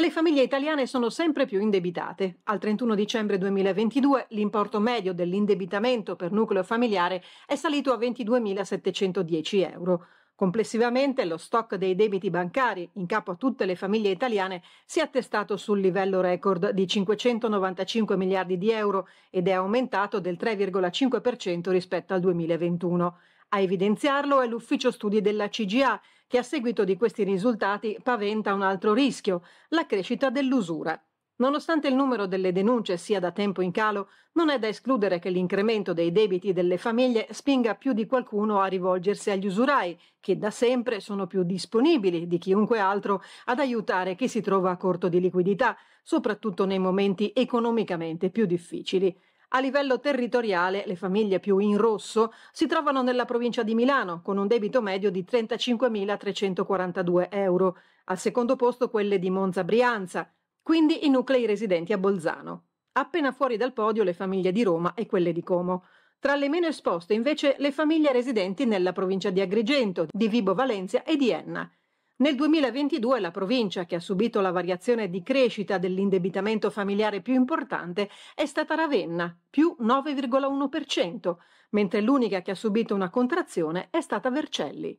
Le famiglie italiane sono sempre più indebitate. Al 31 dicembre 2022 l'importo medio dell'indebitamento per nucleo familiare è salito a 22.710 euro. Complessivamente lo stock dei debiti bancari in capo a tutte le famiglie italiane si è attestato sul livello record di 595 miliardi di euro ed è aumentato del 3,5% rispetto al 2021. A evidenziarlo è l'ufficio studi della CGA, che a seguito di questi risultati paventa un altro rischio, la crescita dell'usura. Nonostante il numero delle denunce sia da tempo in calo, non è da escludere che l'incremento dei debiti delle famiglie spinga più di qualcuno a rivolgersi agli usurai, che da sempre sono più disponibili di chiunque altro ad aiutare chi si trova a corto di liquidità, soprattutto nei momenti economicamente più difficili. A livello territoriale, le famiglie più in rosso si trovano nella provincia di Milano, con un debito medio di 35.342 euro. Al secondo posto quelle di Monza Brianza, quindi i nuclei residenti a Bolzano. Appena fuori dal podio le famiglie di Roma e quelle di Como. Tra le meno esposte invece le famiglie residenti nella provincia di Agrigento, di Vibo Valencia e di Enna. Nel 2022 la provincia che ha subito la variazione di crescita dell'indebitamento familiare più importante è stata Ravenna, più 9,1%, mentre l'unica che ha subito una contrazione è stata Vercelli.